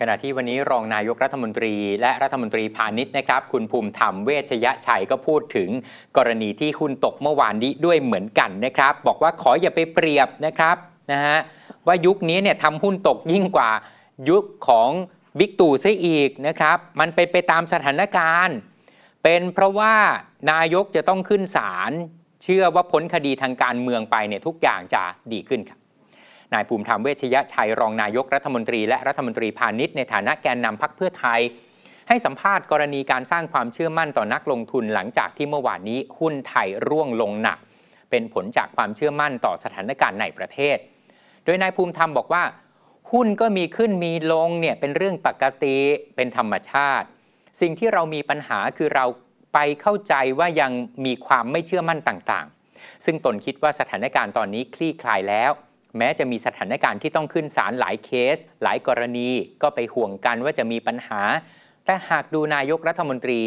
ขณะที่วันนี้รองนายกรัฐมนตรีและรัฐมนตรีพาณิชย์นะครับ คุณภูมิธรรมเวชยชัยก็พูดถึงกรณีที่หุ้นตกเมื่อวานนี้ด้วยเหมือนกันนะครับ บอกว่าขออย่าไปเปรียบนะครับนะฮะว่ายุคนี้เนี่ยทำหุ้นตกยิ่งกว่ายุคของบิ๊กตู่ซะอีกนะครับ มันเป็นไปตามสถานการณ์ เป็นเพราะว่านายกจะต้องขึ้นศาลเชื่อว่าพ้นคดีทางการเมืองไปเนี่ยทุกอย่างจะดีขึ้นครับนายภูมิธรรมเวชยชัยรองนายกรัฐมนตรีและรัฐมนตรีพาณิชย์ในฐานะแกนนำพักเพื่อไทย ให้สัมภาษณ์กรณีการสร้างความเชื่อมั่นต่อนักลงทุนหลังจากที่เมื่อวานนี้หุ้นไทยร่วงลงหนัก เป็นผลจากความเชื่อมั่นต่อสถานการณ์ในประเทศ โดยนายภูมิธรรมบอกว่า หุ้นก็มีขึ้นมีลงเนี่ยเป็นเรื่องปกติเป็นธรรมชาติ สิ่งที่เรามีปัญหาคือเราไปเข้าใจว่ายังมีความไม่เชื่อมั่นต่างๆ ซึ่งตนคิดว่าสถานการณ์ตอนนี้คลี่คลายแล้วแม้จะมีสถานการณ์ที่ต้องขึ้นศาลหลายเคส หลายกรณีก็ไปห่วงกันว่าจะมีปัญหา แต่หากดูนายกรัฐมนตรี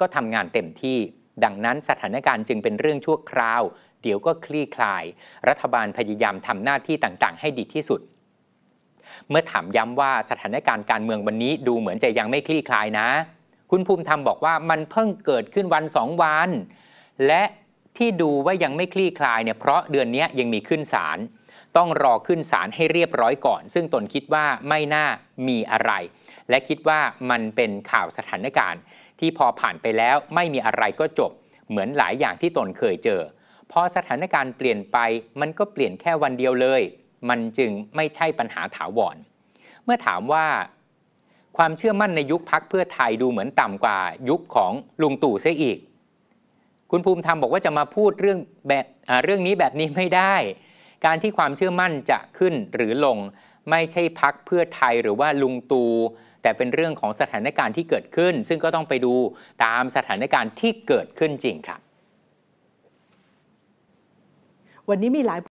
ก็ทำงานเต็มที่ ดังนั้นสถานการณ์จึงเป็นเรื่องชั่วคราว เดี๋ยวก็คลี่คลาย รัฐบาลพยายามทำหน้าที่ต่างๆ ให้ดีที่สุด เมื่อถามย้ำว่าสถานการณ์การเมืองวันนี้ดูเหมือนจะยังไม่คลี่คลายนะ คุณภูมิธรรมบอกว่ามันเพิ่งเกิดขึ้นวันสองวัน และที่ดูว่ายังไม่คลี่คลายเนี่ยเพราะเดือนนี้ยังมีขึ้นศาลต้องรอขึ้นศาลให้เรียบร้อยก่อน ซึ่งตนคิดว่าไม่น่ามีอะไร และคิดว่ามันเป็นข่าวสถานการณ์ ที่พอผ่านไปแล้วไม่มีอะไรก็จบ เหมือนหลายอย่างที่ตนเคยเจอ พอสถานการณ์เปลี่ยนไป มันก็เปลี่ยนแค่วันเดียวเลย มันจึงไม่ใช่ปัญหาถาวร เมื่อถามว่า ความเชื่อมั่นในยุคพักเพื่อไทยดูเหมือนต่ำกว่า ยุคของลุงตู่เสียอีก คุณภูมิธรรมบอกว่าจะมาพูดเรื่องแบบเรื่องนี้แบบนี้ไม่ได้การที่ความเชื่อมั่นจะขึ้นหรือลง ไม่ใช่พักเพื่อไทยหรือว่าลุงตู แต่เป็นเรื่องของสถานการณ์ที่เกิดขึ้น ซึ่งก็ต้องไปดูตามสถานการณ์ที่เกิดขึ้นจริงครับ วันนี้มีหลาย